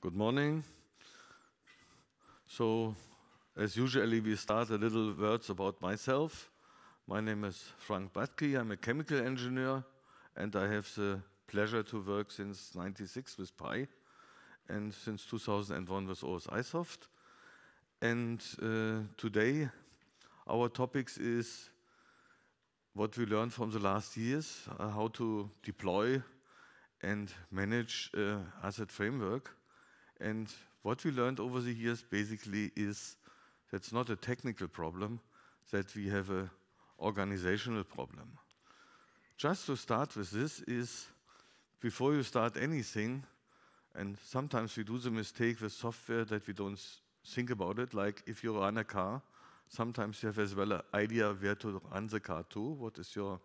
Good morning. So, as usually, we start a little words about myself. My name is Frank Batke. I'm a chemical engineer, and I have the pleasure to work since 96 with Pi, and since 2001 with OSIsoft. And uh, today, our topics is what we learned from the last years, uh, how to deploy and manage uh, asset framework. And what we learned over the years basically is that's not a technical problem, that we have an organizational problem. Just to start with this is, before you start anything, and sometimes we do the mistake with software that we don't think about it, like if you run a car, sometimes you have as well an idea where to run the car to, what is your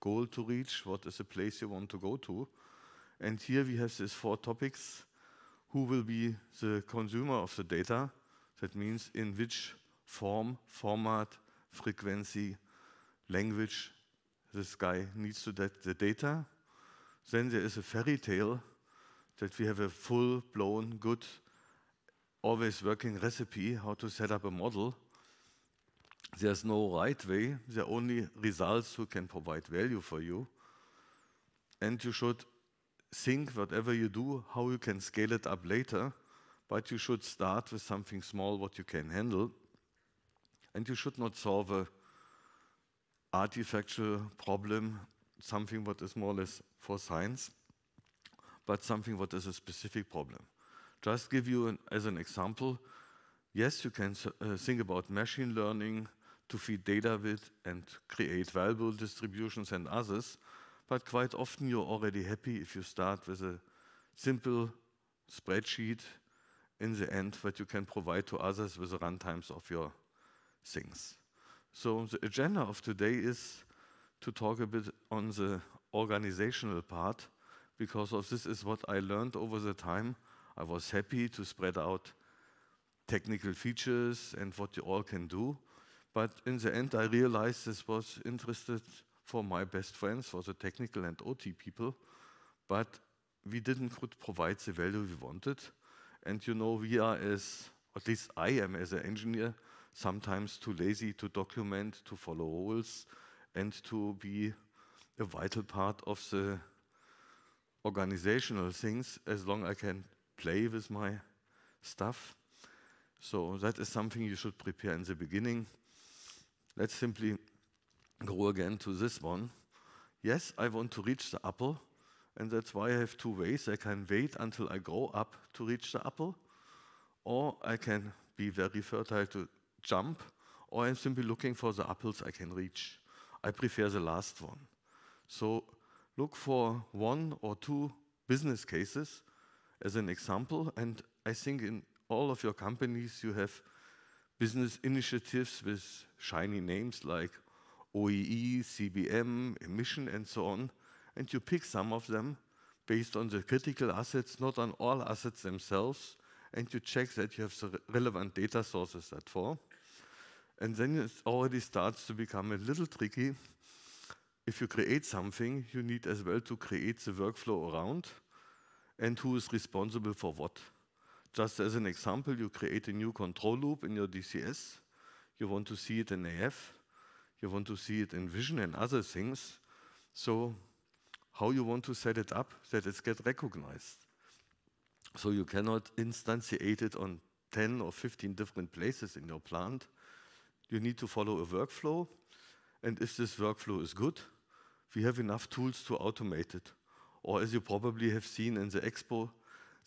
goal to reach, what is the place you want to go to. And here we have these four topics who will be the consumer of the data. That means in which form, format, frequency, language this guy needs to get the data. Then there is a fairy tale that we have a full-blown, good, always working recipe how to set up a model. There's no right way. There are only results who can provide value for you. And you should think whatever you do, how you can scale it up later, but you should start with something small, what you can handle, and you should not solve a artifactual problem, something what is more or less for science, but something what is a specific problem. Just give you an, as an example, yes, you can uh, think about machine learning to feed data with and create valuable distributions and others, but quite often you're already happy if you start with a simple spreadsheet in the end that you can provide to others with the runtimes of your things. So the agenda of today is to talk a bit on the organizational part because of this is what I learned over the time. I was happy to spread out technical features and what you all can do. But in the end, I realized this was interested for my best friends, for the technical and OT people, but we didn't could provide the value we wanted. And you know, we are as, at least I am as an engineer, sometimes too lazy to document, to follow rules, and to be a vital part of the organizational things as long I can play with my stuff. So that is something you should prepare in the beginning. Let's simply go again to this one. Yes, I want to reach the apple, and that's why I have two ways. I can wait until I grow up to reach the apple, or I can be very fertile to jump, or I'm simply looking for the apples I can reach. I prefer the last one. So look for one or two business cases as an example, and I think in all of your companies you have business initiatives with shiny names like OEE, CBM, emission, and so on, and you pick some of them based on the critical assets, not on all assets themselves, and you check that you have the relevant data sources that for. And then it already starts to become a little tricky. If you create something, you need as well to create the workflow around and who is responsible for what. Just as an example, you create a new control loop in your DCS. You want to see it in AF you want to see it in vision and other things. So how you want to set it up that it get recognized. So you cannot instantiate it on 10 or 15 different places in your plant. You need to follow a workflow. And if this workflow is good, we have enough tools to automate it. Or as you probably have seen in the expo,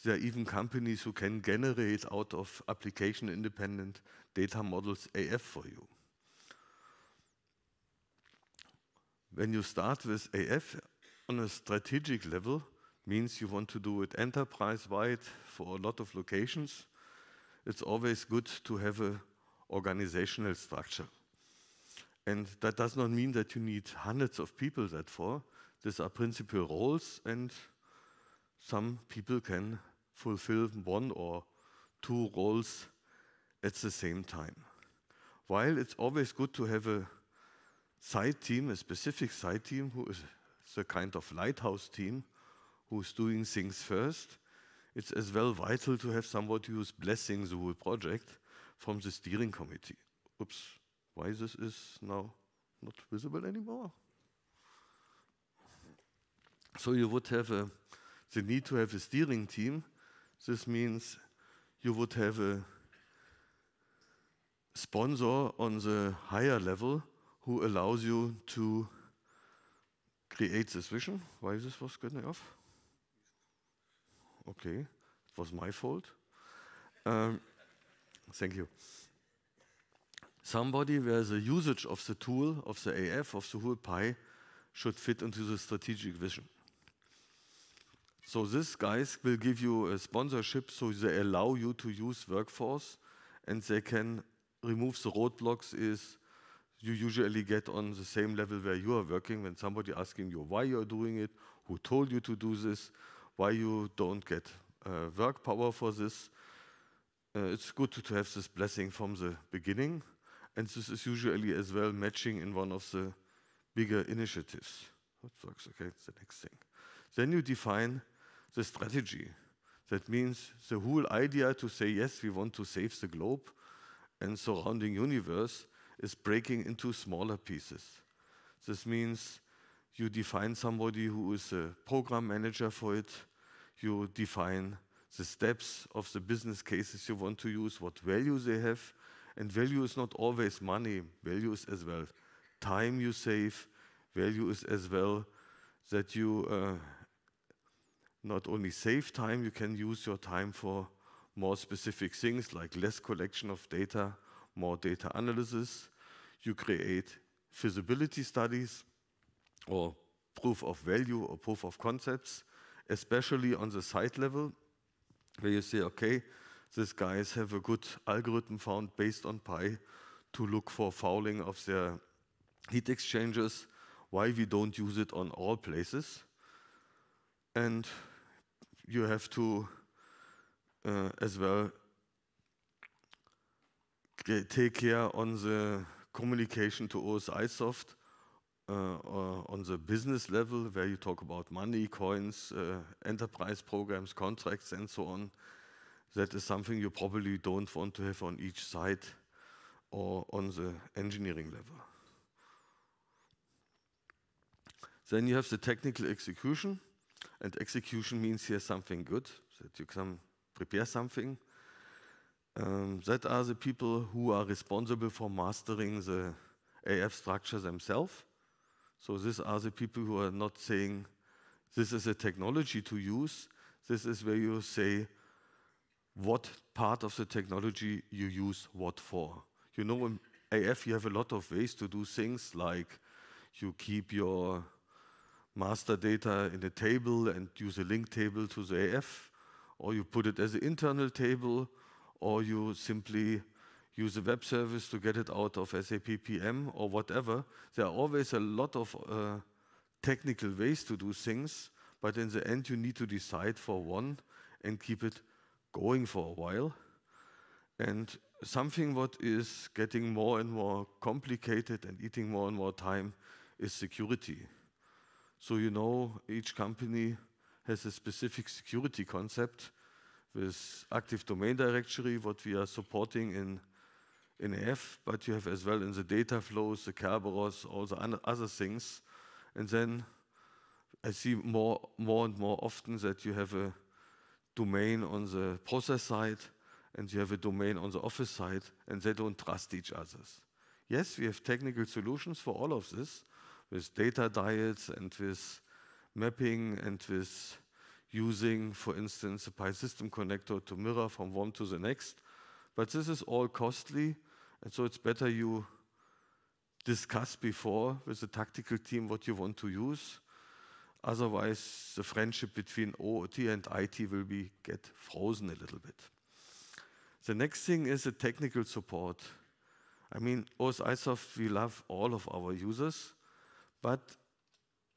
there are even companies who can generate out of application independent data models AF for you. when you start with AF on a strategic level, means you want to do it enterprise-wide for a lot of locations, it's always good to have an organizational structure. And that does not mean that you need hundreds of people that for. These are principal roles, and some people can fulfill one or two roles at the same time. While it's always good to have a side team, a specific side team, who is the kind of lighthouse team who's doing things first. It's as well vital to have somebody who's blessing the whole project from the steering committee. Oops, why this is now not visible anymore? So you would have a, the need to have a steering team. This means you would have a sponsor on the higher level who allows you to create this vision. Why this was getting off? Okay, it was my fault. Um, thank you. Somebody where the usage of the tool, of the AF, of the whole pie should fit into the strategic vision. So these guys will give you a sponsorship so they allow you to use workforce and they can remove the roadblocks is you usually get on the same level where you are working when somebody asking you why you're doing it, who told you to do this, why you don't get uh, work power for this. Uh, it's good to have this blessing from the beginning, and this is usually as well matching in one of the bigger initiatives. That works, okay, it's the next thing. Then you define the strategy. That means the whole idea to say, yes, we want to save the globe and surrounding universe, is breaking into smaller pieces. This means you define somebody who is a program manager for it, you define the steps of the business cases you want to use, what value they have, and value is not always money, value is as well time you save, value is as well that you uh, not only save time, you can use your time for more specific things like less collection of data, more data analysis, you create feasibility studies or proof of value or proof of concepts, especially on the site level, where you say, okay, these guys have a good algorithm found based on Pi to look for fouling of their heat exchangers, why we don't use it on all places. And you have to uh, as well take care on the communication to OSI soft uh, uh, on the business level where you talk about money, coins, uh, enterprise programs, contracts, and so on. That is something you probably don't want to have on each side or on the engineering level. Then you have the technical execution, and execution means here something good, that you can prepare something. Um, that are the people who are responsible for mastering the AF structure themselves. So these are the people who are not saying, this is a technology to use. This is where you say what part of the technology you use what for. You know, in AF you have a lot of ways to do things like you keep your master data in a table and use a link table to the AF, or you put it as an internal table, or you simply use a web service to get it out of SAP PM or whatever. There are always a lot of uh, technical ways to do things, but in the end, you need to decide for one and keep it going for a while. And something what is getting more and more complicated and eating more and more time is security. So you know each company has a specific security concept with Active Domain Directory, what we are supporting in, NF, but you have as well in the data flows, the Kerberos, all the other things. And then I see more, more and more often that you have a domain on the process side and you have a domain on the office side, and they don't trust each other. Yes, we have technical solutions for all of this, with data diets and with mapping and with using, for instance, a PI system connector to mirror from one to the next. But this is all costly, and so it's better you discuss before with the tactical team what you want to use. Otherwise, the friendship between OOT and IT will be get frozen a little bit. The next thing is the technical support. I mean, OSIsoft, we love all of our users, but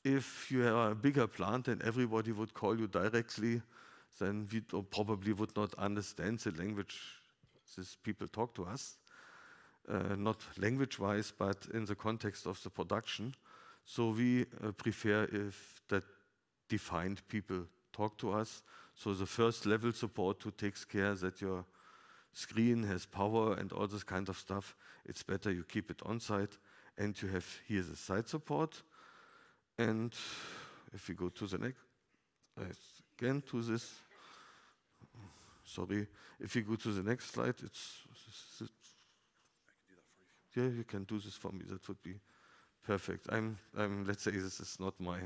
if you are a bigger plant and everybody would call you directly, then we probably would not understand the language these people talk to us, uh, not language-wise, but in the context of the production. So we uh, prefer if that defined people talk to us. So the first level support who takes care that your screen has power and all this kind of stuff, it's better you keep it on site and you have here the site support and if we go to the next, again to this, sorry, if you go to the next slide, it's, it's, it's yeah, you can do this for me. That would be perfect. I'm, I'm, let's say this is not my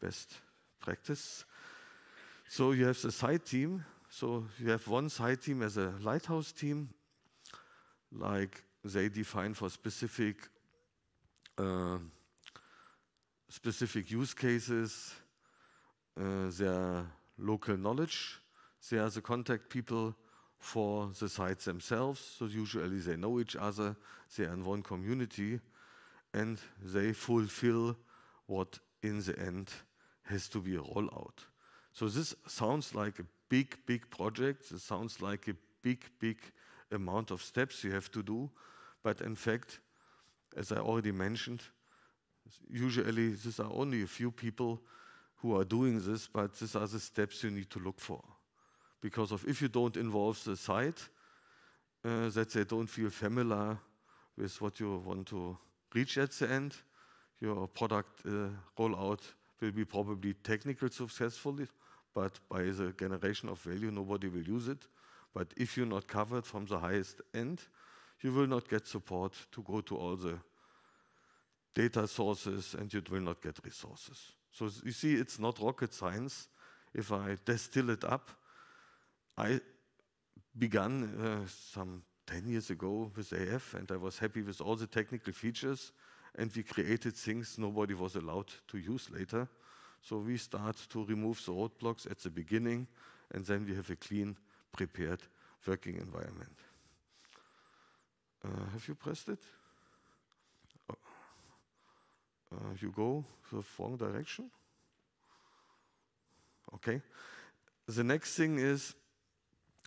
best practice. So you have the side team. So you have one side team as a lighthouse team, like they define for specific uh, specific use cases, uh, their local knowledge. They are the contact people for the sites themselves. So usually they know each other, they are in one community, and they fulfill what in the end has to be a rollout. So this sounds like a big, big project. It sounds like a big, big amount of steps you have to do. But in fact, as I already mentioned, Usually, these are only a few people who are doing this, but these are the steps you need to look for. Because of if you don't involve the site, uh, that they don't feel familiar with what you want to reach at the end, your product uh, rollout will be probably technically successful, but by the generation of value, nobody will use it. But if you're not covered from the highest end, you will not get support to go to all the data sources and you will not get resources. So you see, it's not rocket science. If I distill it up, I began uh, some 10 years ago with AF and I was happy with all the technical features and we created things nobody was allowed to use later. So we start to remove the roadblocks at the beginning and then we have a clean, prepared working environment. Uh, have you pressed it? Uh, you go the wrong direction. Okay. The next thing is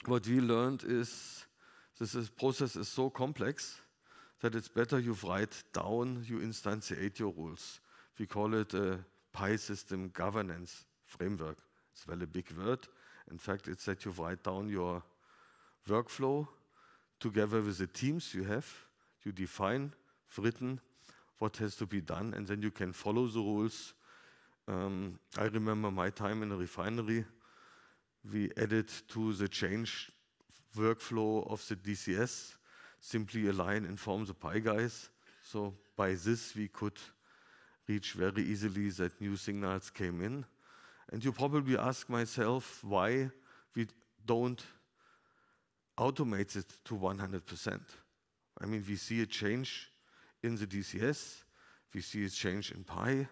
what we learned is this is process is so complex that it's better you write down, you instantiate your rules. We call it a PI system governance framework. It's well a big word. In fact, it's that you write down your workflow together with the teams you have. You define written what has to be done, and then you can follow the rules. Um, I remember my time in a refinery. We added to the change workflow of the DCS simply a line inform the PI guys. So by this, we could reach very easily that new signals came in. And you probably ask myself why we don't automate it to 100%. I mean, we see a change in the DCS. We see a change in pi.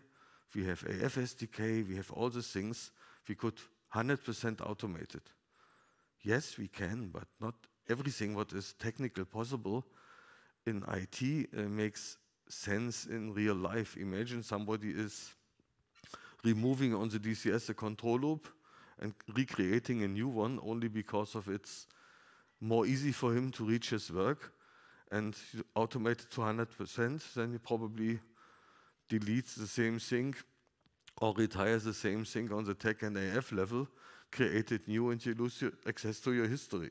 We have AFSDK. We have all the things. We could 100% automate it. Yes, we can, but not everything what is technical possible in IT uh, makes sense in real life. Imagine somebody is removing on the DCS a control loop and recreating a new one only because of it's more easy for him to reach his work and you automate it to 100%, then you probably delete the same thing or retire the same thing on the tech and AF level, create it new, and you lose access to your history.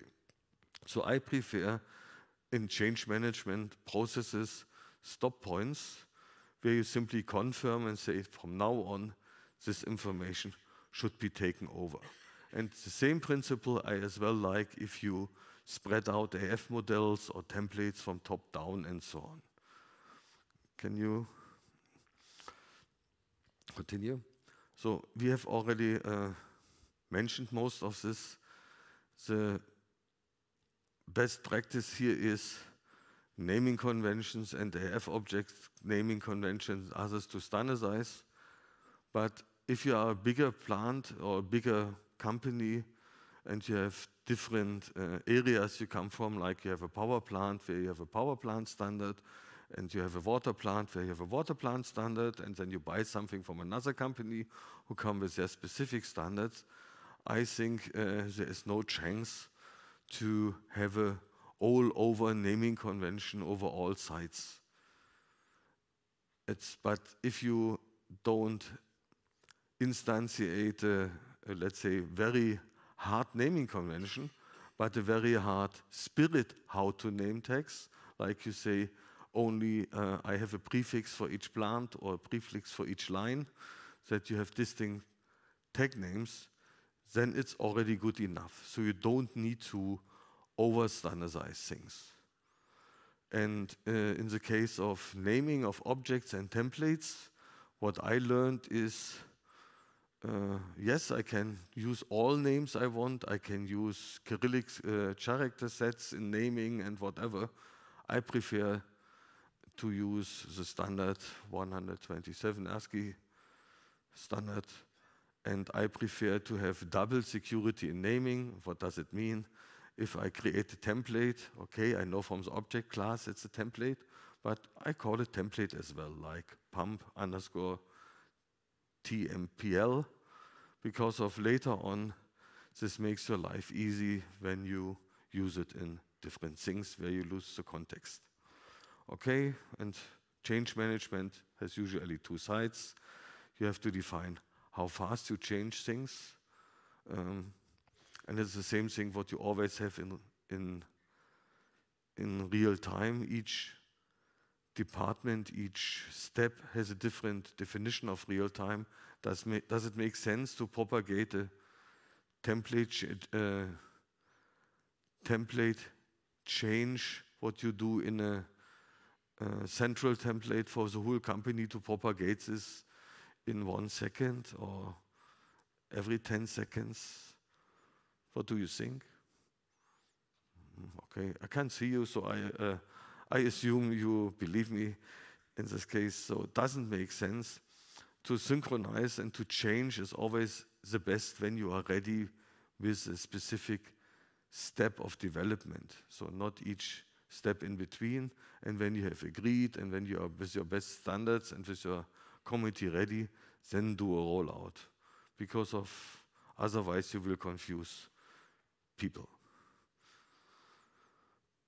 So I prefer in change management processes stop points where you simply confirm and say from now on this information should be taken over. And the same principle I as well like if you spread out AF models or templates from top down and so on. Can you continue? So we have already uh, mentioned most of this. The best practice here is naming conventions and AF object naming conventions, others to standardize. But if you are a bigger plant or a bigger company and you have different uh, areas you come from, like you have a power plant where you have a power plant standard, and you have a water plant where you have a water plant standard, and then you buy something from another company who come with their specific standards. I think uh, there is no chance to have a all-over naming convention over all sites. It's, but if you don't instantiate, let's say, very hard naming convention, but a very hard spirit how to name tags. Like you say, only uh, I have a prefix for each plant or a prefix for each line, that you have distinct tag names, then it's already good enough. So you don't need to over standardize things. And uh, in the case of naming of objects and templates, what I learned is uh, yes, I can use all names I want. I can use Cyrillic uh, character sets in naming and whatever. I prefer to use the standard 127 ASCII standard. And I prefer to have double security in naming. What does it mean? If I create a template, okay, I know from the object class it's a template, but I call it template as well, like pump underscore TMPL because of later on, this makes your life easy when you use it in different things where you lose the context. Okay, and change management has usually two sides. You have to define how fast you change things. Um, and it's the same thing what you always have in, in, in real time. Each department, each step has a different definition of real time. Does, ma does it make sense to propagate a template, uh, template change what you do in a central template for the whole company to propagate this in one second or every 10 seconds? What do you think? Mm, okay, I can't see you, so I. Uh, I assume you believe me in this case, so it doesn't make sense. To synchronize and to change is always the best when you are ready with a specific step of development. So not each step in between, and when you have agreed, and when you are with your best standards and with your committee ready, then do a rollout. Because of otherwise you will confuse people.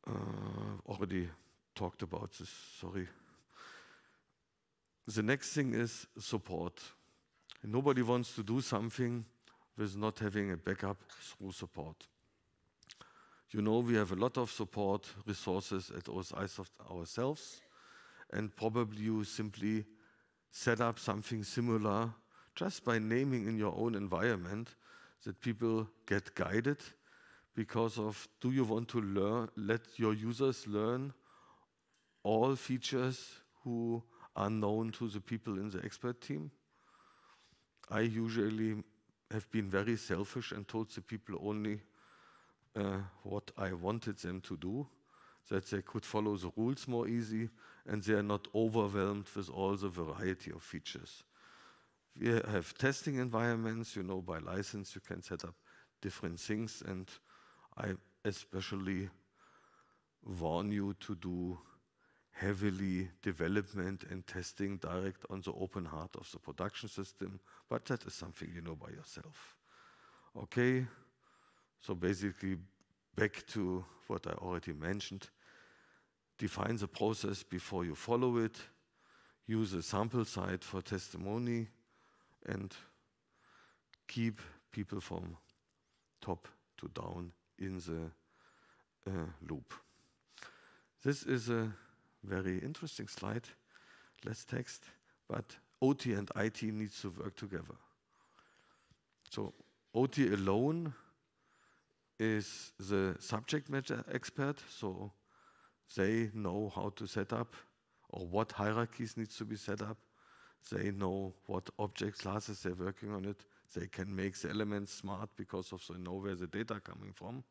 Uh, already talked about this, sorry. The next thing is support. nobody wants to do something with not having a backup through support. You know, we have a lot of support resources at OSIsoft ourselves, and probably you simply set up something similar just by naming in your own environment that people get guided because of do you want to learn, let your users learn all features who are known to the people in the expert team. I usually have been very selfish and told the people only uh, what I wanted them to do, that they could follow the rules more easy and they are not overwhelmed with all the variety of features. We have testing environments, you know, by license you can set up different things and I especially warn you to do heavily development and testing direct on the open heart of the production system, but that is something you know by yourself. Okay, so basically back to what I already mentioned. Define the process before you follow it, use a sample site for testimony, and keep people from top to down in the uh, loop. This is a very interesting slide, less text, but OT and IT needs to work together. So OT alone is the subject matter expert, so they know how to set up or what hierarchies needs to be set up. They know what object classes they're working on it. They can make the elements smart because of they know where the data coming from.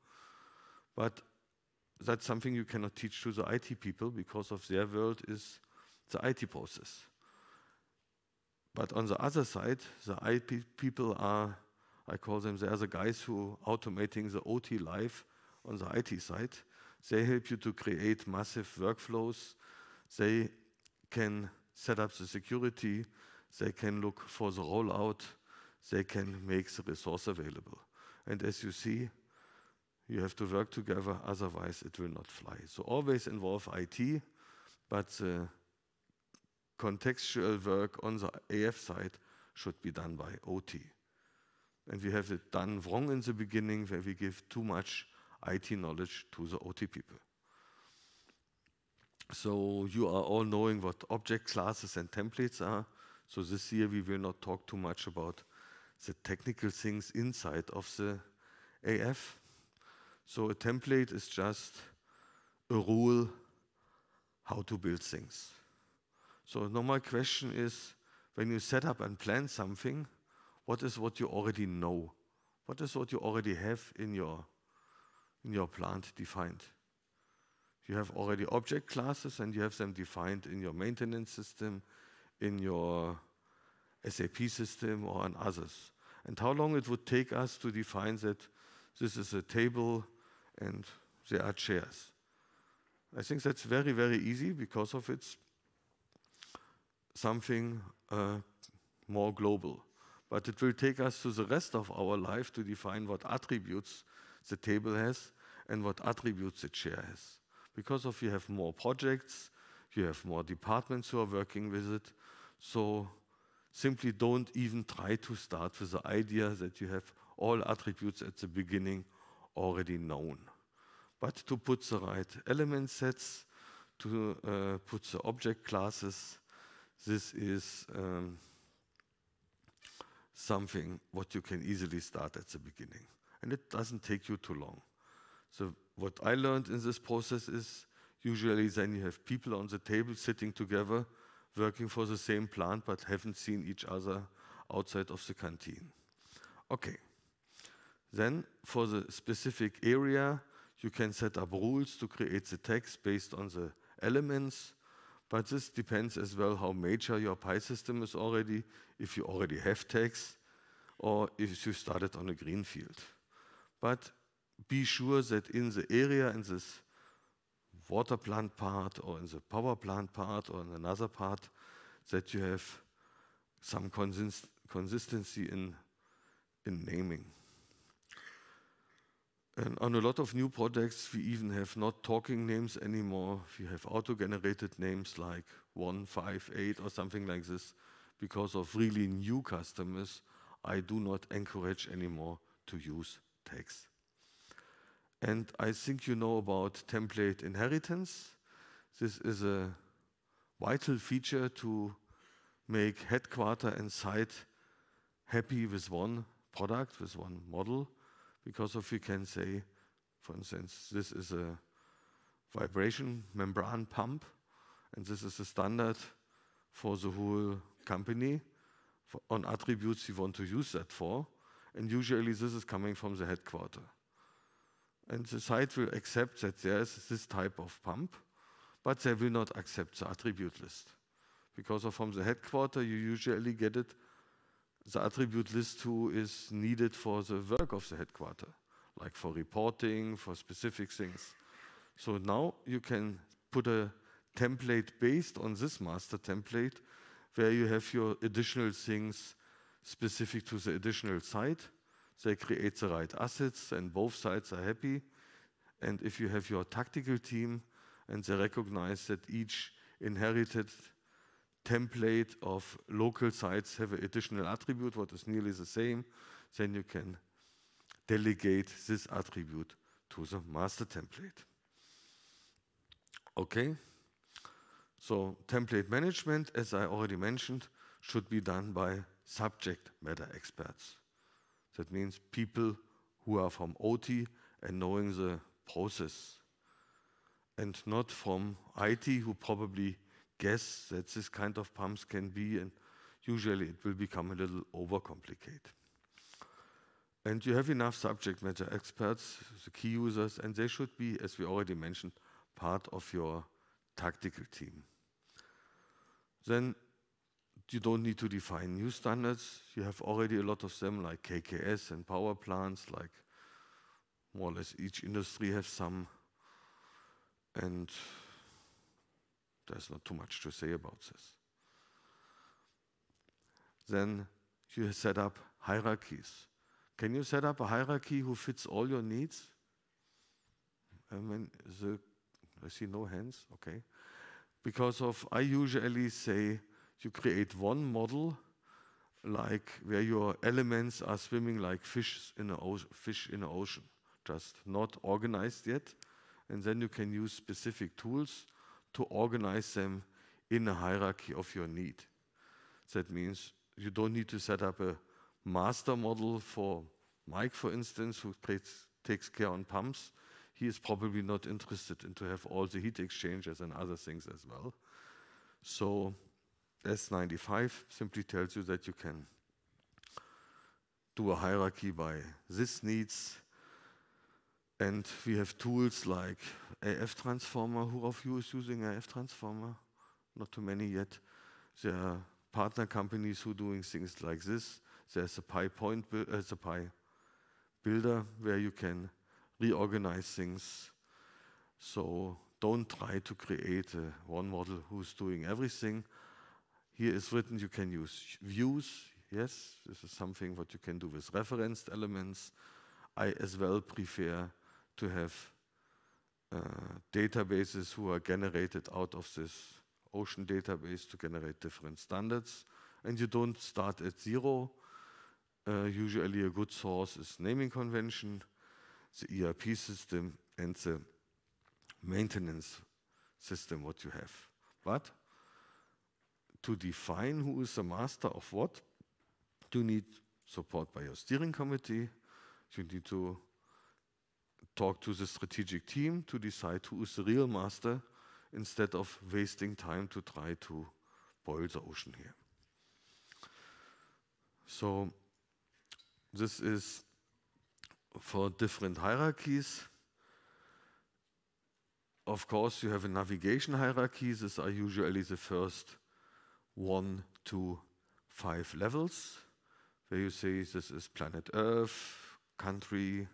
But that's something you cannot teach to the IT people because of their world is the IT process. But on the other side, the IT people are, I call them, they are the guys who are automating the OT life on the IT side. They help you to create massive workflows. They can set up the security. They can look for the rollout. They can make the resource available. And as you see, you have to work together, otherwise it will not fly. So always involve IT, but the uh, contextual work on the AF side should be done by OT. And we have it done wrong in the beginning where we give too much IT knowledge to the OT people. So you are all knowing what object classes and templates are. So this year we will not talk too much about the technical things inside of the AF. So a template is just a rule how to build things. So normal question is, when you set up and plan something, what is what you already know? What is what you already have in your, in your plant defined? You have already object classes and you have them defined in your maintenance system, in your SAP system or on others. And how long it would take us to define that this is a table and there are chairs. I think that's very, very easy because of it's something uh, more global. But it will take us to the rest of our life to define what attributes the table has and what attributes the chair has. Because of you have more projects, you have more departments who are working with it. So simply don't even try to start with the idea that you have all attributes at the beginning already known. But to put the right element sets, to uh, put the object classes, this is um, something what you can easily start at the beginning. And it doesn't take you too long. So what I learned in this process is usually then you have people on the table sitting together, working for the same plant, but haven't seen each other outside of the canteen. Okay. Then for the specific area, you can set up rules to create the text based on the elements, but this depends as well how mature your PI system is already, if you already have tags, or if you started on a green field. But be sure that in the area, in this water plant part, or in the power plant part, or in another part, that you have some consist consistency in, in naming. And on a lot of new projects, we even have not talking names anymore. We have auto-generated names like 158 or something like this. Because of really new customers, I do not encourage anymore to use tags. And I think you know about template inheritance. This is a vital feature to make headquarter and site happy with one product, with one model because of, you can say, for instance, this is a vibration membrane pump, and this is the standard for the whole company on attributes you want to use that for. And usually this is coming from the headquarter. And the site will accept that there is this type of pump, but they will not accept the attribute list. Because from the headquarter, you usually get it the attribute list is needed for the work of the headquarter, like for reporting, for specific things. So now you can put a template based on this master template where you have your additional things specific to the additional site. They create the right assets and both sides are happy. And if you have your tactical team and they recognize that each inherited template of local sites have an additional attribute, what is nearly the same, then you can delegate this attribute to the master template. Okay? So template management, as I already mentioned, should be done by subject matter experts. That means people who are from OT and knowing the process and not from IT who probably guess that this kind of pumps can be, and usually it will become a little overcomplicated. And you have enough subject matter experts, the key users, and they should be, as we already mentioned, part of your tactical team. Then you don't need to define new standards. You have already a lot of them, like KKS and power plants, like more or less each industry has some. And there's not too much to say about this. Then you set up hierarchies. Can you set up a hierarchy who fits all your needs? I mean, the, I see no hands, okay. Because of, I usually say, you create one model, like where your elements are swimming like fish in an fish in an ocean, just not organized yet. And then you can use specific tools to organize them in a hierarchy of your need. That means you don't need to set up a master model for Mike, for instance, who takes, takes care on pumps. He is probably not interested in to have all the heat exchangers and other things as well. So S95 simply tells you that you can do a hierarchy by this needs, and we have tools like AF transformer. Who of you is using AF transformer? Not too many yet. There are partner companies who are doing things like this. There's a Pi point, uh, a Pi builder where you can reorganize things. So don't try to create a, one model who's doing everything. Here is written you can use views. Yes, this is something what you can do with referenced elements. I as well prefer to have uh, databases who are generated out of this ocean database to generate different standards. And you don't start at zero. Uh, usually a good source is naming convention, the ERP system, and the maintenance system what you have. But to define who is the master of what, you need support by your steering committee. You need to talk to the strategic team to decide who is the real master instead of wasting time to try to boil the ocean here. So this is for different hierarchies. Of course, you have a navigation hierarchy. These are usually the first one to five levels, where you say this is planet Earth, country,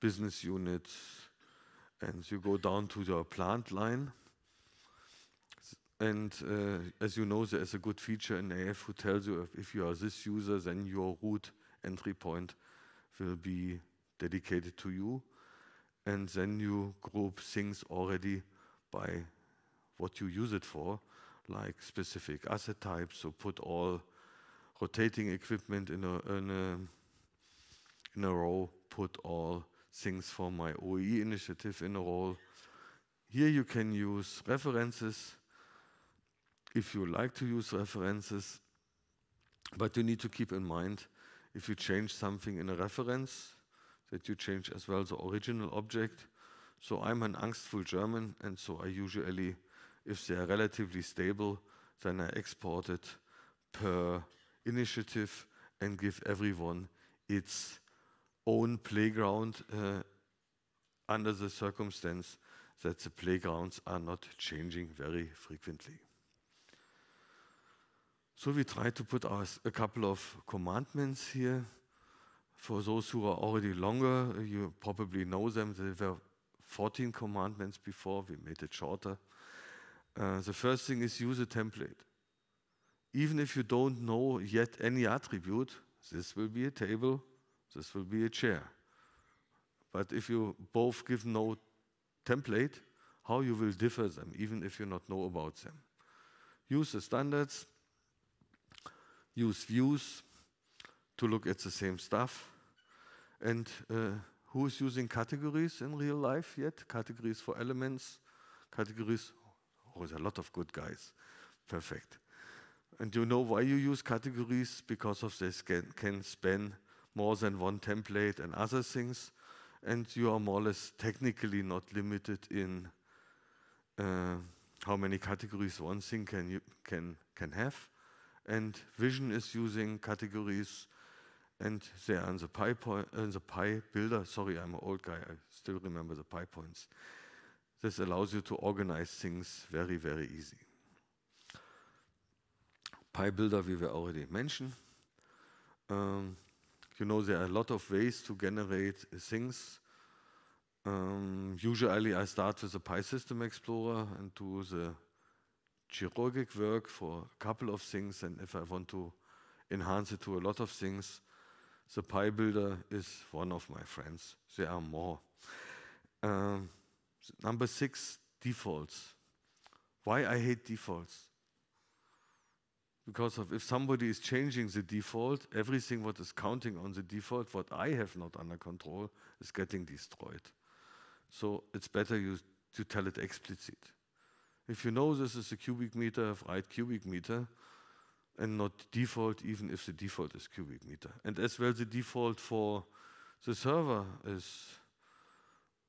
business units, and you go down to the plant line. And uh, as you know, there is a good feature in AF who tells you if, if you are this user, then your root entry point will be dedicated to you. And then you group things already by what you use it for, like specific asset types. So put all rotating equipment in a, in a, in a row, put all things for my OE initiative in a role. Here you can use references if you like to use references, but you need to keep in mind if you change something in a reference, that you change as well the original object. So I'm an angstful German, and so I usually, if they are relatively stable, then I export it per initiative and give everyone its own playground uh, under the circumstance that the playgrounds are not changing very frequently. So we try to put a couple of commandments here. For those who are already longer, uh, you probably know them. There were 14 commandments before, we made it shorter. Uh, the first thing is use a template. Even if you don't know yet any attribute, this will be a table this will be a chair. But if you both give no template, how you will differ them, even if you not know about them. Use the standards, use views to look at the same stuff. And uh, who is using categories in real life yet? Categories for elements, categories. Oh, there's a lot of good guys. Perfect. And you know why you use categories? Because of this can, can span more than one template and other things, and you are more or less technically not limited in uh, how many categories one thing can you can can have. And Vision is using categories, and they are in the pie point uh, in the pie builder. Sorry, I'm an old guy. I still remember the pie points. This allows you to organize things very very easy. Pie builder, we were already mentioned. Um, you know, there are a lot of ways to generate things. Um, usually I start with the Pi System Explorer and do the chirurgic work for a couple of things. And if I want to enhance it to a lot of things, the Pi Builder is one of my friends. There are more. Um, number six, defaults. Why I hate defaults? because of if somebody is changing the default, everything what is counting on the default, what I have not under control, is getting destroyed. So it's better you to tell it explicit. If you know this is a cubic meter, write cubic meter, and not default, even if the default is cubic meter. And as well, the default for the server is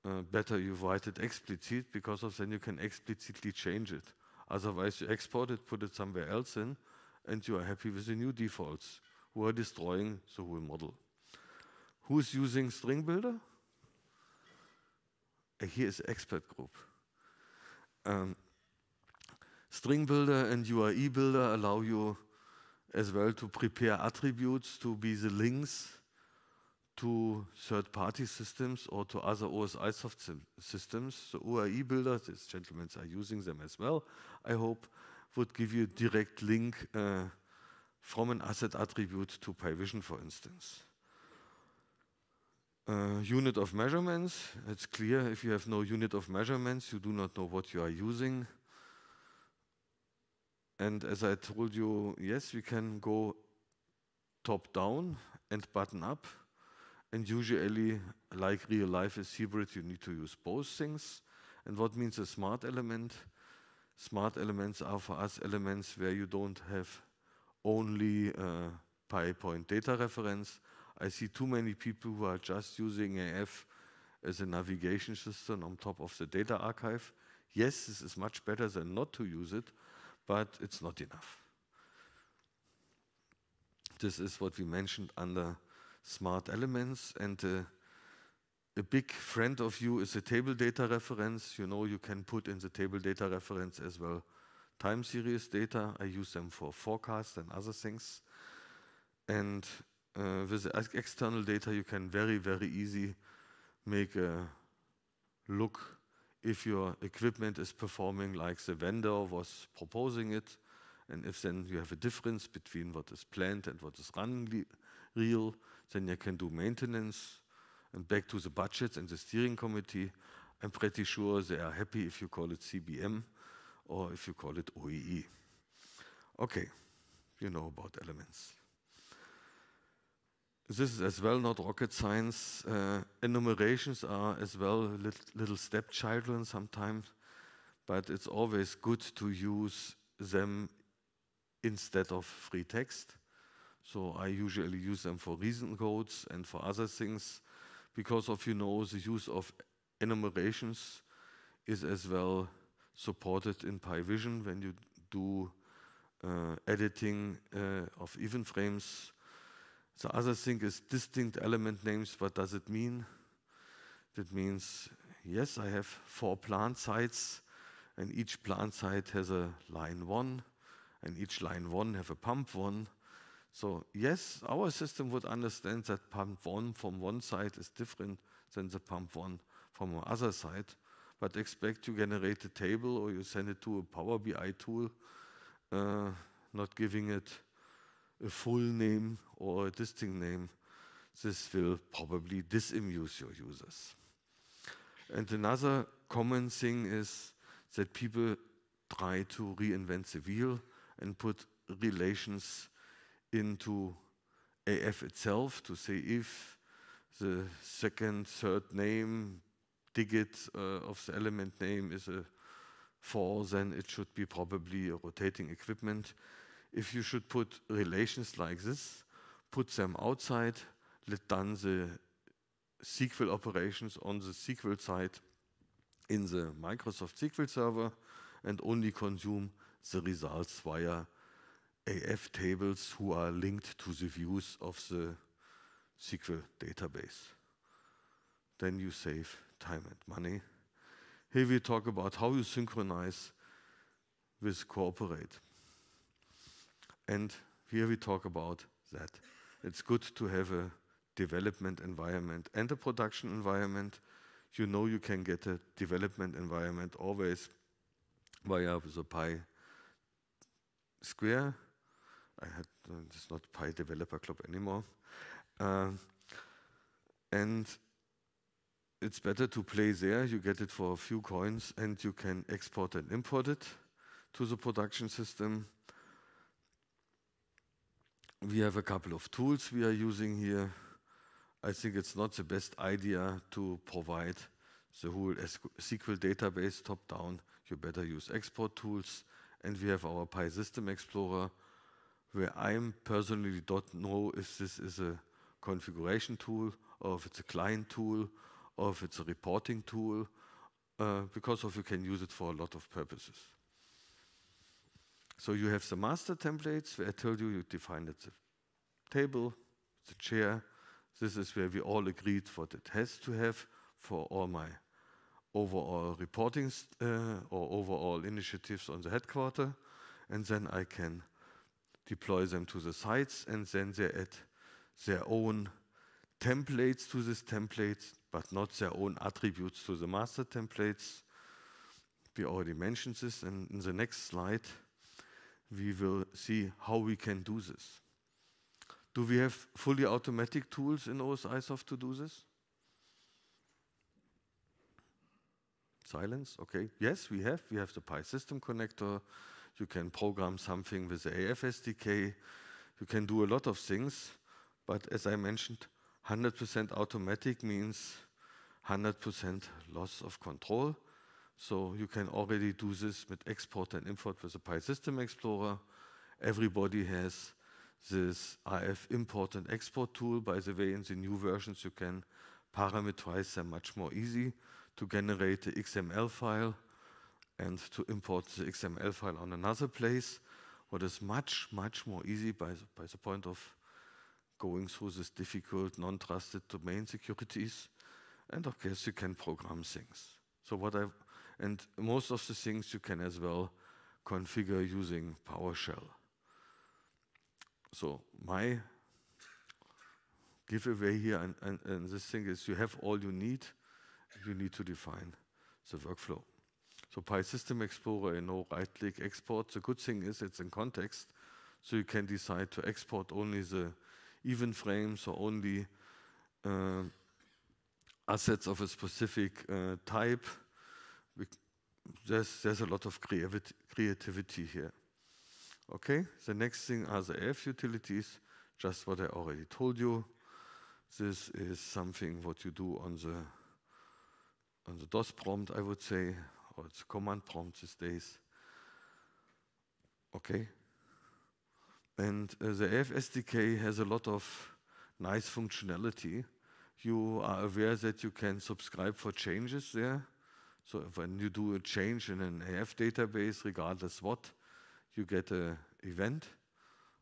uh, better you write it explicit, because of then you can explicitly change it. Otherwise, you export it, put it somewhere else in, and you are happy with the new defaults who are destroying the whole model. Who's using string builder? Uh, here is expert group. Um, string builder and UIE builder allow you as well to prepare attributes to be the links to third-party systems or to other OSI soft systems. So UIE builders, these gentlemen are using them as well, I hope would give you a direct link uh, from an asset attribute to PyVision, for instance. Uh, unit of measurements, it's clear if you have no unit of measurements, you do not know what you are using. And as I told you, yes, we can go top down and button up. And usually, like real life is hybrid, you need to use both things. And what means a smart element? smart elements are for us elements where you don't have only pie uh, pi point data reference. I see too many people who are just using AF as a navigation system on top of the data archive. Yes, this is much better than not to use it, but it's not enough. This is what we mentioned under smart elements and uh, a big friend of you is the table data reference. You know you can put in the table data reference as well time series data. I use them for forecasts and other things. And uh, with external data, you can very, very easy make a look if your equipment is performing like the vendor was proposing it, and if then you have a difference between what is planned and what is running real, then you can do maintenance and back to the budgets and the steering committee, I'm pretty sure they are happy if you call it CBM or if you call it OEE. Okay, you know about elements. This is as well not rocket science. Uh, enumerations are as well little, little stepchildren sometimes, but it's always good to use them instead of free text. So I usually use them for reason codes and for other things because of, you know, the use of enumerations is as well supported in PyVision when you do uh, editing uh, of even frames. The other thing is distinct element names. What does it mean? That means, yes, I have four plant sites, and each plant site has a line one, and each line one have a pump one, so, yes, our system would understand that pump one from one side is different than the pump one from other side, but expect you generate a table or you send it to a Power BI tool, uh, not giving it a full name or a distinct name. This will probably disamuse your users. And another common thing is that people try to reinvent the wheel and put relations into AF itself to say if the second, third name digit uh, of the element name is a 4, then it should be probably a rotating equipment. If you should put relations like this, put them outside, let done the SQL operations on the SQL side in the Microsoft SQL server and only consume the results via AF tables who are linked to the views of the SQL database. Then you save time and money. Here we talk about how you synchronize with Cooperate. And here we talk about that. It's good to have a development environment and a production environment. You know you can get a development environment always via the Pi square I had uh, it's not Pi Developer Club anymore, uh, and it's better to play there. You get it for a few coins, and you can export and import it to the production system. We have a couple of tools we are using here. I think it's not the best idea to provide the whole SQL database top down. You better use export tools. And we have our System Explorer, where I'm personally don't know if this is a configuration tool or if it's a client tool or if it's a reporting tool uh, because of you can use it for a lot of purposes. So you have the master templates where I told you you define the table, the chair. This is where we all agreed what it has to have for all my overall reporting uh, or overall initiatives on the headquarter. And then I can deploy them to the sites, and then they add their own templates to these templates, but not their own attributes to the master templates. We already mentioned this, and in the next slide, we will see how we can do this. Do we have fully automatic tools in OSIsoft to do this? Silence, okay. Yes, we have. We have the Pi system connector, you can program something with the AF SDK. You can do a lot of things. But as I mentioned, 100% automatic means 100% loss of control. So you can already do this with export and import with the PI System Explorer. Everybody has this RF import and export tool. By the way, in the new versions, you can parameterize them much more easy to generate the XML file and to import the XML file on another place, what is much, much more easy by the, by the point of going through this difficult, non-trusted domain securities. And of course, you can program things. So what I and most of the things you can as well configure using PowerShell. So my giveaway here and, and, and this thing is you have all you need. You need to define the workflow. So System Explorer, you know, right click export. The good thing is it's in context, so you can decide to export only the even frames or only uh, assets of a specific uh, type. We there's, there's a lot of creativity, creativity here. Okay, the next thing are the F utilities, just what I already told you. This is something what you do on the on the DOS prompt, I would say, it's command prompt these days. Okay? And uh, the FSDK has a lot of nice functionality. You are aware that you can subscribe for changes there. So when you do a change in an AF database, regardless what, you get an event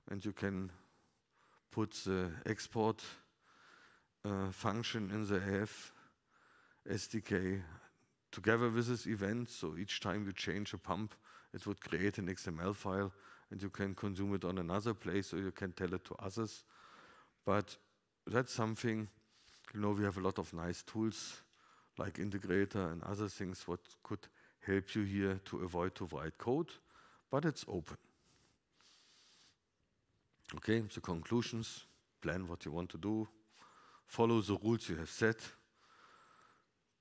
and you can put the export uh, function in the AF SDK together with this event, so each time you change a pump, it would create an XML file and you can consume it on another place or you can tell it to others. But that's something, you know, we have a lot of nice tools like Integrator and other things what could help you here to avoid to write code, but it's open. Okay, the conclusions, plan what you want to do, follow the rules you have set,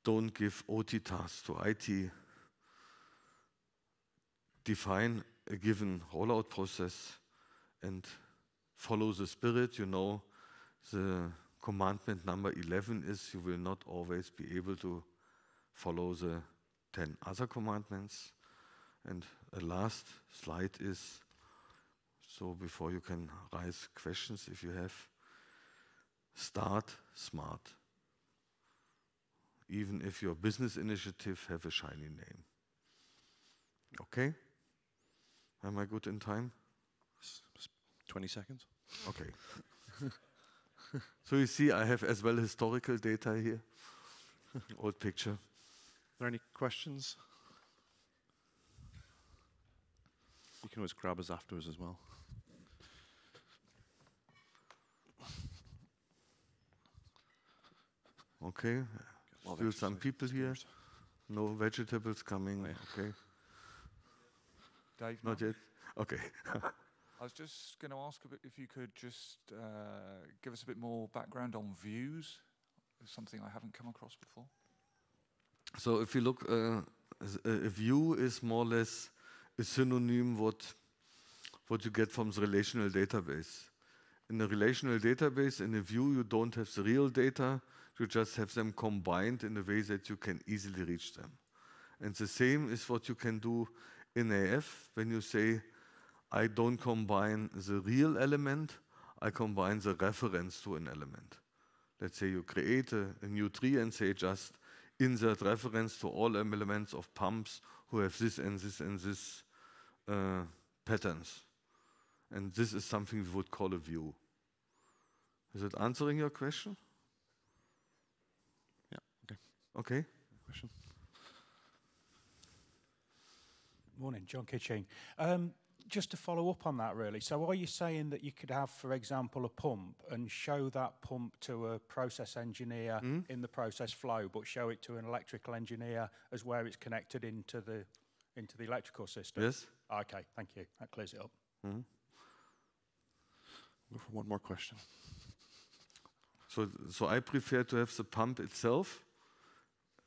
don't give OT tasks to IT. Define a given rollout process and follow the spirit. You know, the commandment number 11 is you will not always be able to follow the 10 other commandments. And a last slide is so before you can raise questions if you have, start smart even if your business initiative have a shiny name. Okay? Am I good in time? 20 seconds. Okay. so you see, I have as well historical data here, old picture. Are there any questions? You can always grab us afterwards as well. Okay. Still some people here. No vegetables coming. Oh, okay. Dave, not no? yet. Okay. I was just going to ask a bit if you could just uh, give us a bit more background on views. It's something I haven't come across before. So if you look, uh, uh, a view is more or less a synonym what what you get from the relational database. In a relational database, in a view, you don't have the real data, you just have them combined in a way that you can easily reach them. And the same is what you can do in AF when you say, I don't combine the real element, I combine the reference to an element. Let's say you create a, a new tree and say just insert reference to all elements of pumps who have this and this and this uh, patterns. And this is something we would call a view. Is it answering your question? Okay. Question. Morning, John Kitching. Um, just to follow up on that, really. So, are you saying that you could have, for example, a pump and show that pump to a process engineer mm. in the process flow, but show it to an electrical engineer as where it's connected into the into the electrical system? Yes. Okay, thank you. That clears it up. Mm -hmm. we go for one more question. So, so I prefer to have the pump itself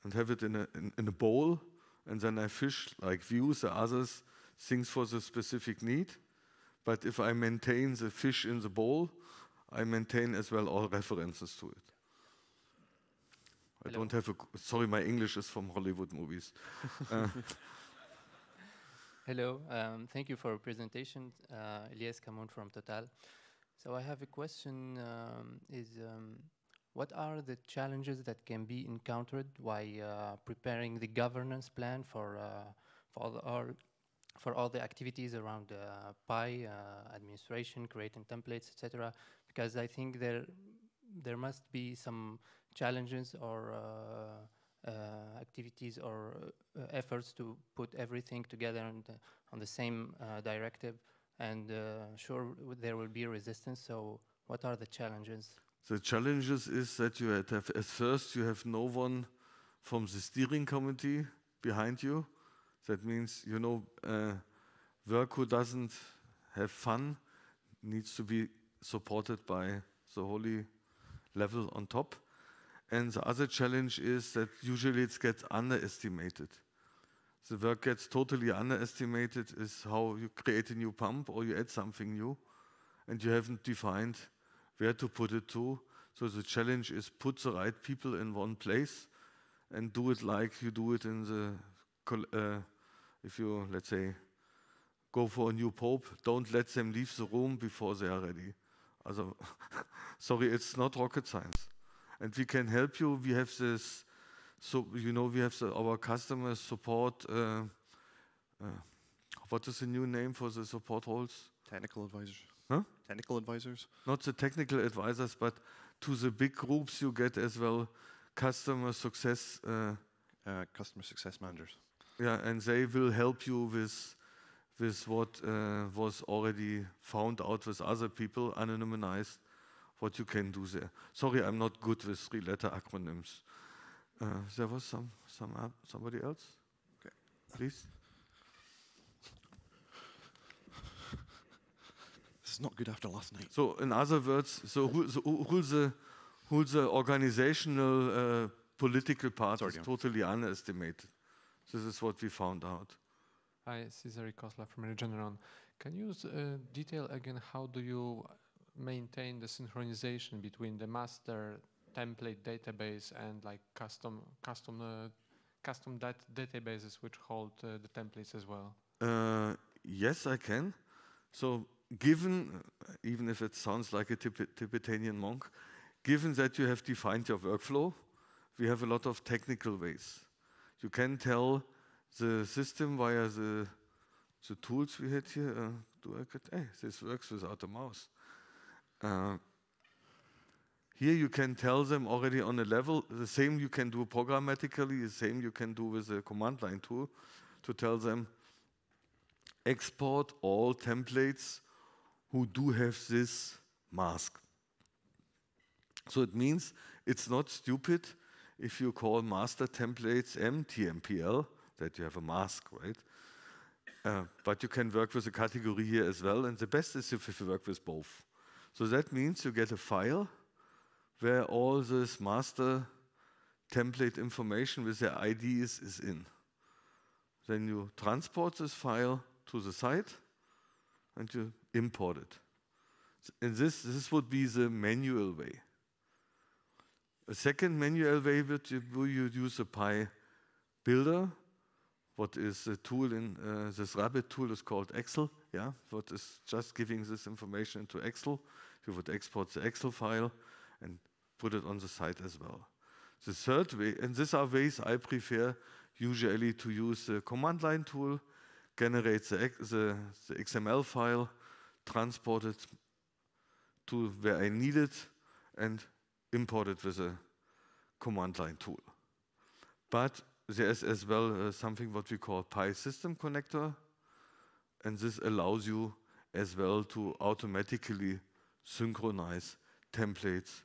and have it in a, in, in a bowl, and then I fish like views or others things for the specific need. But if I maintain the fish in the bowl, I maintain as well all references to it. I Hello. don't have a. Sorry, my English is from Hollywood movies. uh. Hello, um, thank you for your presentation. Uh, Elias Camon from Total. So I have a question. Um, is um, what are the challenges that can be encountered while uh, preparing the governance plan for uh, for all, the, all, for all the activities around uh, PI uh, administration, creating templates, etc.? Because I think there there must be some challenges or uh, uh, activities or efforts to put everything together on the, on the same directive. And sure, there will be resistance. So, what are the challenges? The challenges is that you at, at first you have no one from the steering committee behind you. That means you know uh, work who doesn't have fun needs to be supported by the holy level on top. And the other challenge is that usually it gets underestimated. The work gets totally underestimated is how you create a new pump or you add something new and you haven't defined where to put it to. So the challenge is put the right people in one place and do it like you do it in the, uh, if you, let's say, go for a new pope, don't let them leave the room before they are ready. Also, sorry, it's not rocket science. And we can help you. We have this, so you know, we have the, our customer support. Uh, uh, what is the new name for the support roles? Technical advisors. Huh? Technical advisors? Not the technical advisors, but to the big groups you get as well customer success. Uh, uh, customer success managers. Yeah, and they will help you with with what uh, was already found out with other people, anonymized, what you can do there. Sorry, I'm not good with three-letter acronyms. Uh, there was some, some uh, somebody else? Okay. Please. not good after last night. So, in other words, so who, so who the, who the organizational uh, political part Sorry, is totally underestimated. This is what we found out. Hi, Cesare Kosla from Regeneron. Can you uh, detail again how do you maintain the synchronization between the master template database and like custom custom uh, custom dat databases which hold uh, the templates as well? Uh, yes, I can. So given, even if it sounds like a Tibetan monk, given that you have defined your workflow, we have a lot of technical ways. You can tell the system via the, the tools we had here. Uh, do I get, hey, eh, this works without a mouse. Uh, here you can tell them already on a level, the same you can do programmatically, the same you can do with a command line tool to tell them export all templates who do have this mask. So it means it's not stupid if you call master templates MTMPL, that you have a mask, right? Uh, but you can work with a category here as well, and the best is if you work with both. So that means you get a file where all this master template information with their IDs is in. Then you transport this file to the site, and you imported. And this, this would be the manual way. A second manual way would you, you use a Pi builder, what is a tool in uh, this rabbit tool is called Excel, yeah, what is just giving this information into Excel. You would export the Excel file and put it on the site as well. The third way, and these are ways I prefer usually to use the command line tool, generate the, the, the XML file, transported to where I need it and imported with a command line tool. But there is as well uh, something what we call Pi system connector, and this allows you as well to automatically synchronize templates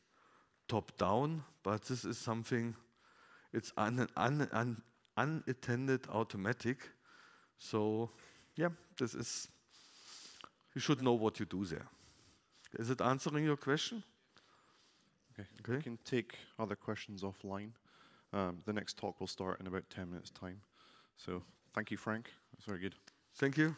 top down, but this is something, it's un, un, un unattended automatic. So, yeah, this is you should know what you do there. Is it answering your question? Okay. okay. We can take other questions offline. Um, the next talk will start in about 10 minutes' time. So thank you, Frank. That's very good. Thank you.